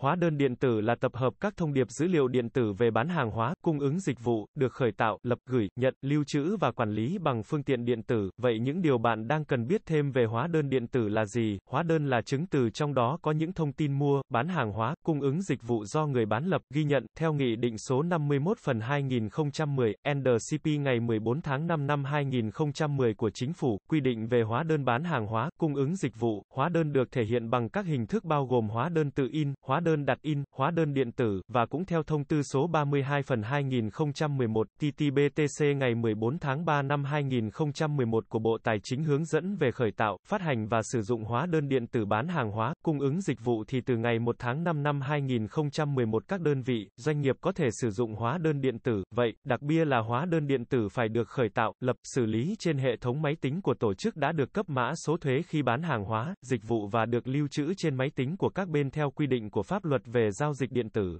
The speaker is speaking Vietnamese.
Hóa đơn điện tử là tập hợp các thông điệp dữ liệu điện tử về bán hàng hóa, cung ứng dịch vụ, được khởi tạo, lập gửi, nhận, lưu trữ và quản lý bằng phương tiện điện tử. Vậy những điều bạn đang cần biết thêm về hóa đơn điện tử là gì? Hóa đơn là chứng từ trong đó có những thông tin mua, bán hàng hóa, cung ứng dịch vụ do người bán lập, ghi nhận, theo Nghị định số 51 phần 2010, NDCP ngày 14 tháng 5 năm 2010 của Chính phủ, quy định về hóa đơn bán hàng hóa, cung ứng dịch vụ. Hóa đơn được thể hiện bằng các hình thức bao gồm hóa đơn tự in, hóa đơn đơn đặt in, hóa đơn điện tử, và cũng theo thông tư số 32 phần 2011 TTBTC ngày 14 tháng 3 năm 2011 của Bộ Tài chính hướng dẫn về khởi tạo, phát hành và sử dụng hóa đơn điện tử bán hàng hóa, cung ứng dịch vụ thì từ ngày 1 tháng 5 năm 2011 các đơn vị, doanh nghiệp có thể sử dụng hóa đơn điện tử, vậy, đặc biệt là hóa đơn điện tử phải được khởi tạo, lập, xử lý trên hệ thống máy tính của tổ chức đã được cấp mã số thuế khi bán hàng hóa, dịch vụ và được lưu trữ trên máy tính của các bên theo quy định của pháp pháp luật về giao dịch điện tử